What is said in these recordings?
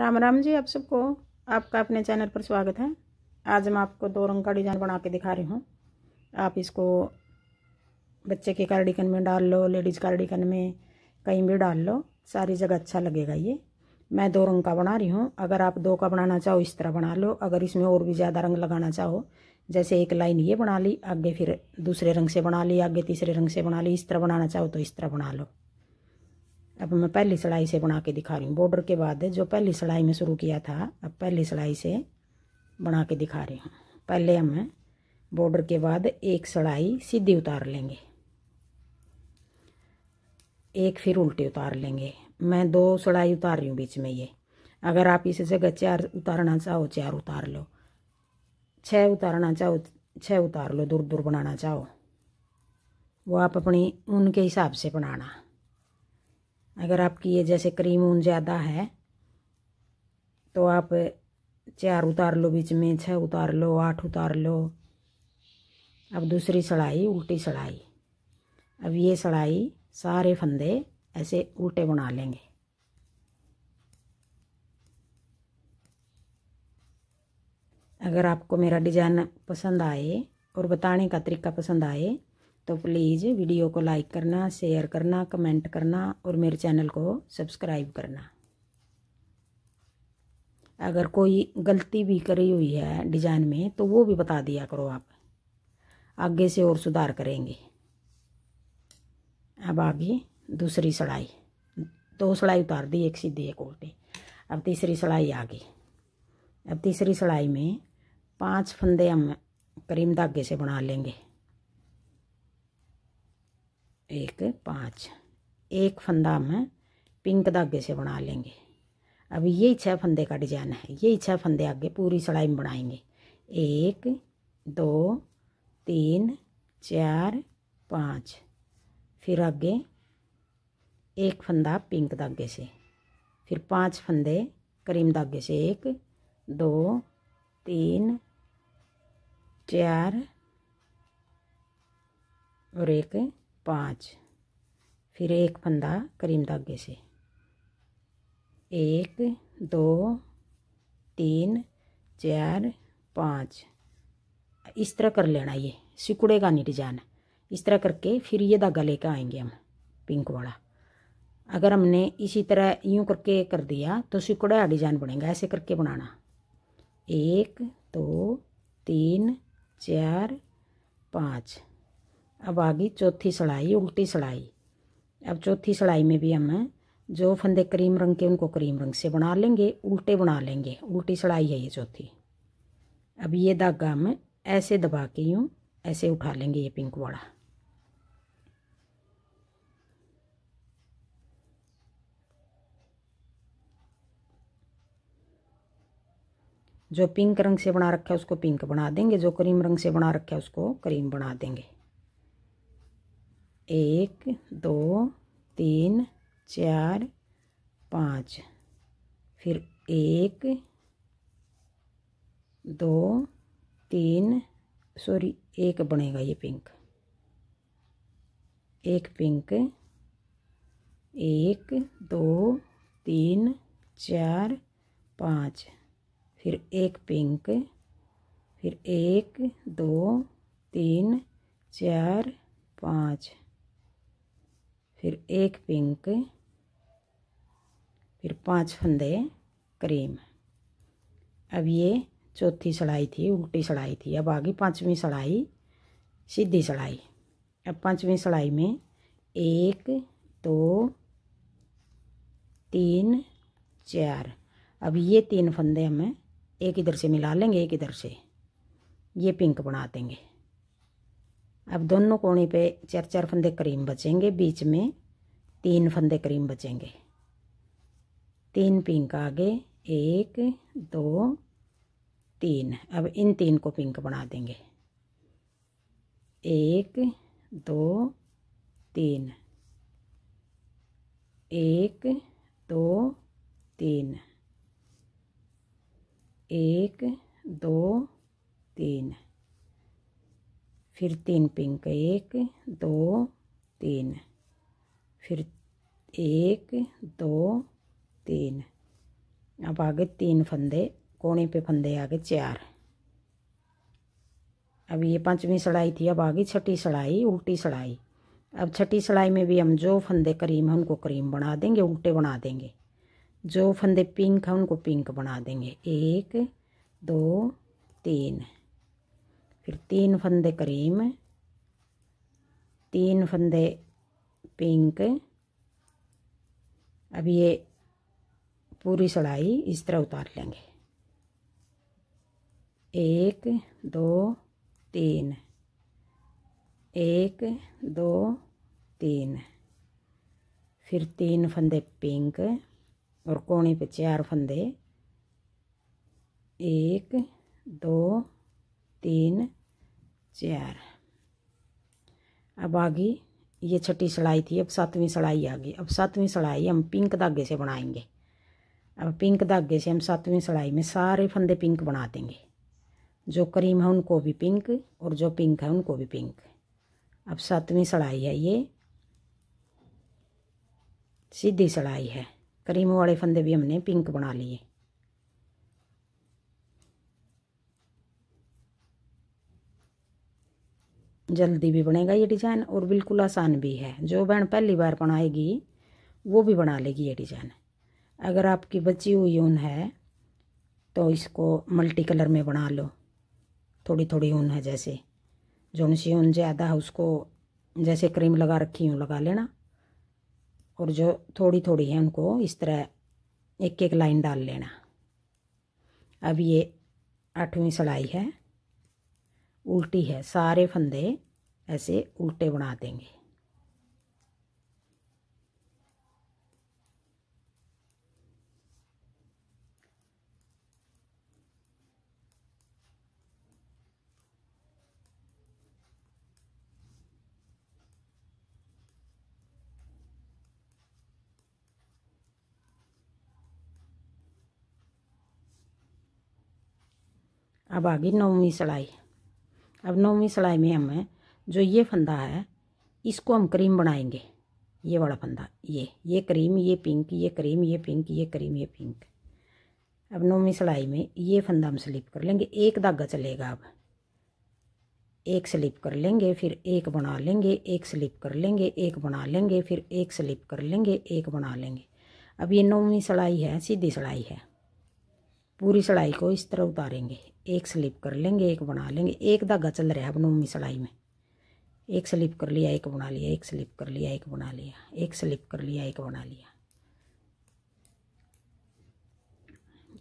राम राम जी आप सबको आपका अपने चैनल पर स्वागत है आज मैं आपको दो रंग का डिज़ाइन बना के दिखा रही हूँ आप इसको बच्चे के कार्डिकन में डाल लो लेडीज़ कार्डिकन में कहीं भी डाल लो सारी जगह अच्छा लगेगा ये मैं दो रंग का बना रही हूँ अगर आप दो का बनाना चाहो इस तरह बना लो अगर इसमें और भी ज़्यादा रंग लगाना चाहो जैसे एक लाइन ये बना ली आगे फिर दूसरे रंग से बना ली आगे तीसरे रंग से बना ली इस तरह बनाना चाहो तो इस तरह बना लो अब मैं पहली सिलाई से बना के दिखा रही हूँ बॉर्डर के बाद जो पहली सिलाई में शुरू किया था अब पहली सिलाई से बना के दिखा रही हूँ पहले हम बॉर्डर के बाद एक सिलाई सीधी उतार लेंगे एक फिर उल्टी उतार लेंगे मैं दो सिलाई उतार रही हूँ बीच में ये अगर आप इस जगह चार उतारना चाहो चार उतार लो छः उतारना चाहो छः उतार लो दूर दूर बनाना चाहो वो आप अपनी उनके हिसाब से बनाना अगर आपकी ये जैसे क्रीम ऊन ज़्यादा है तो आप चार उतार लो बीच में छः उतार लो आठ उतार लो अब दूसरी सड़ाई उल्टी सड़ाई अब ये सड़ाई सारे फंदे ऐसे उल्टे बना लेंगे अगर आपको मेरा डिज़ाइन पसंद आए और बताने का तरीका पसंद आए तो प्लीज़ वीडियो को लाइक करना शेयर करना कमेंट करना और मेरे चैनल को सब्सक्राइब करना अगर कोई गलती भी करी हुई है डिज़ाइन में तो वो भी बता दिया करो आप आगे से और सुधार करेंगे अब आगे दूसरी सड़ाई दो सड़ाई उतार दी एक सीधी एक उल्टी अब तीसरी सड़ाई आ गई अब तीसरी सड़ाई में पांच फंदे हम करीम धागे से बना लेंगे एक पाँच एक फंदा हम पिंक धागे से बना लेंगे अब यही छः फंदे का डिजाइन है यही छः फंदे आगे पूरी सड़ाई में बनाएंगे एक दो तीन चार पाँच फिर आगे एक फंदा पिंक धागे से फिर पांच फंदे करीम धागे से एक दो तीन चार और एक पाँच फिर एक फंदा करीम धागे से एक दो तीन चार पाँच इस तरह कर लेना ये सिकुड़ेगा नहीं डिजाइन इस तरह करके फिर ये धागा लेके आएंगे हम पिंक वाला अगर हमने इसी तरह यूं करके कर दिया तो सिकुड़ा डिजाइन बनेगा ऐसे करके बनाना एक दो तीन चार पाँच अब आ गई चौथी सड़ाई उल्टी सड़ाई अब चौथी सड़ाई में भी हम जो फंदे क्रीम रंग के उनको क्रीम रंग से बना लेंगे उल्टे बना लेंगे उल्टी सड़ाई है ये चौथी अब ये धागा हम ऐसे दबा के यूँ ऐसे उठा लेंगे ये पिंक वाला जो पिंक रंग से बना रखा है उसको पिंक बना देंगे जो क्रीम रंग से बना रखा है उसको क्रीम बना देंगे एक दो तीन चार पाँच फिर एक दो तीन सॉरी एक बनेगा ये पिंक एक पिंक एक दो तीन चार पाँच फिर एक पिंक फिर एक दो तीन चार पाँच फिर एक पिंक फिर पांच फंदे क्रीम अब ये चौथी सड़ाई थी उल्टी सड़ाई थी अब आ गई पाँचवीं सड़ाई सीधी सड़ाई अब पाँचवीं सड़ाई में एक दो तो, तीन चार अब ये तीन फंदे हमें एक इधर से मिला लेंगे एक इधर से ये पिंक बना देंगे अब दोनों कोने पे चार चार फंदे करीम बचेंगे बीच में तीन फंदे करीम बचेंगे तीन पिंक आगे एक दो तीन अब इन तीन को पिंक बना देंगे एक दो तीन एक दो तीन एक दो तीन फिर तीन पिंक एक दो तीन फिर एक दो तीन अब आगे तीन फंदे कोने पे फंदे आगे चार अब ये पांचवी सड़ाई थी अब आगे छठी सड़ाई उल्टी सड़ाई अब छठी सड़ाई में भी हम जो फंदे करीम हैं उनको करीम बना देंगे उल्टे बना देंगे जो फंदे पिंक हैं उनको पिंक बना देंगे एक दो तीन फिर तीन फंदे क्रीम तीन फंदे पिंक अब ये पूरी सड़ाई इस तरह उतार लेंगे एक दो तीन एक दो तीन फिर तीन फंदे पिंक और कोने पे चार फंदे एक दो तीन चार अब आ गई ये छठी सिलाई थी अब सातवीं सड़ाई आ गई अब सातवीं सड़ाई हम पिंक धागे से बनाएंगे अब पिंक धागे से हम सातवीं सड़ाई में सारे फंदे पिंक बना देंगे जो क्रीम है उनको भी पिंक और जो पिंक है उनको भी पिंक अब सातवीं सड़ाई है ये सीधी सिलाई है क्रीम वाले फंदे भी हमने पिंक बना लिए जल्दी भी बनेगा ये डिज़ाइन और बिल्कुल आसान भी है जो बहन पहली बार बनाएगी वो भी बना लेगी ये डिज़ाइन अगर आपकी बची हुई ऊन है तो इसको मल्टी कलर में बना लो थोड़ी थोड़ी ऊन है जैसे जो सी ऊन ज़्यादा है उसको जैसे क्रीम लगा रखी हूँ लगा लेना और जो थोड़ी थोड़ी है उनको इस तरह एक एक लाइन डाल लेना अब ये आठवीं सड़ाई है उल्टी है सारे फंदे ऐसे उल्टे बना देंगे अब आ गई नौवीं सड़ाई अब नौवीं सिलाई में हमें जो ये फंदा है इसको हम क्रीम बनाएंगे ये वाला फंदा ये ये क्रीम ये पिंक ये क्रीम ये पिंक ये क्रीम ये पिंक अब नौवीं सिलाई में ये फंदा हम स्लिप कर लेंगे एक धागा चलेगा अब एक स्लिप कर लेंगे फिर एक बना लेंगे एक स्लिप कर लेंगे एक बना लेंगे फिर एक स्लिप कर लेंगे एक बना लेंगे अब ये नौवीं सिलाई है सीधी सिलाई है पूरी सिलाई को इस तरह उतारेंगे एक स्लिप कर लेंगे एक बना लेंगे एक धागा चल रहा है अब सिलाई में एक स्लिप कर लिया एक बना लिया एक स्लिप कर लिया एक बना लिया एक स्लिप कर लिया एक बना लिया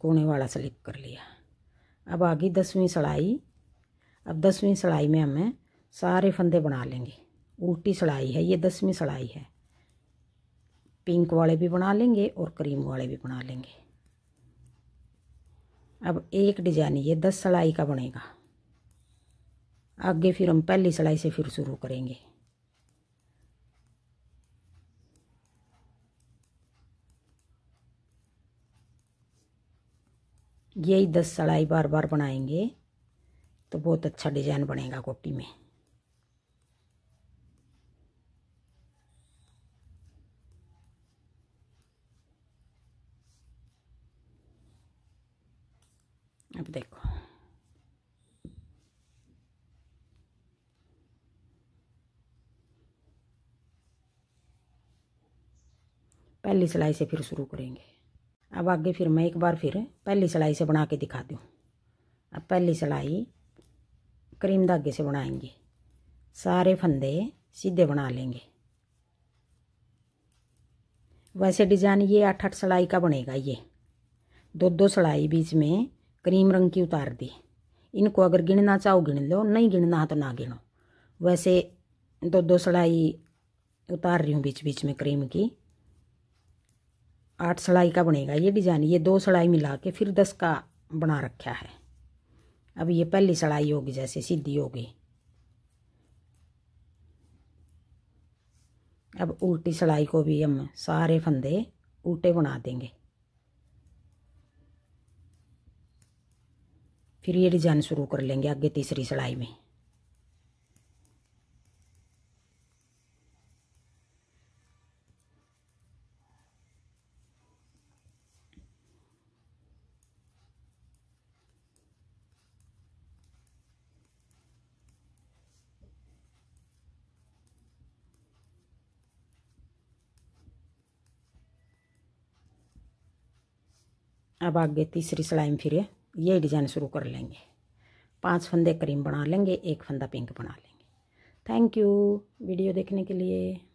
कोने वाला स्लिप कर लिया अब आ गई दसवीं सड़ाई अब दसवीं सड़ाई में हमें सारे फंदे बना लेंगे उल्टी सिलाई है ये दसवीं सिलाई है पिंक वाले भी बना लेंगे और क्रीम वाले भी बना लेंगे अब एक डिजाइन ये दस सड़ाई का बनेगा आगे फिर हम पहली सड़ाई से फिर शुरू करेंगे यही दस सड़ाई बार बार बनाएंगे तो बहुत अच्छा डिजाइन बनेगा कोटी में पहली सिलाई से फिर शुरू करेंगे अब आगे फिर मैं एक बार फिर पहली सिलाई से बना के दिखा दूँ अब पहली सिलाई क्रीम धागे से बनाएंगे सारे फंदे सीधे बना लेंगे वैसे डिज़ाइन ये आठ आठ सिलाई का बनेगा ये दो दो सिलाई बीच में क्रीम रंग की उतार दी इनको अगर गिनना चाहो गिन लो नहीं गिनना तो ना गिनो वैसे दो दो सिलाई उतार रही हूँ बीच बीच में क्रीम की आठ सड़ाई का बनेगा ये डिज़ाइन ये दो सड़ाई मिला के फिर दस का बना रखा है अब ये पहली सड़ाई होगी जैसे सीधी होगी अब उल्टी सड़ाई को भी हम सारे फंदे उल्टे बना देंगे फिर ये डिज़ाइन शुरू कर लेंगे आगे तीसरी सड़ाई में अब आगे तीसरी सिलाई में फिर ये डिज़ाइन शुरू कर लेंगे पांच फंदे क्रीम बना लेंगे एक फंदा पिंक बना लेंगे थैंक यू वीडियो देखने के लिए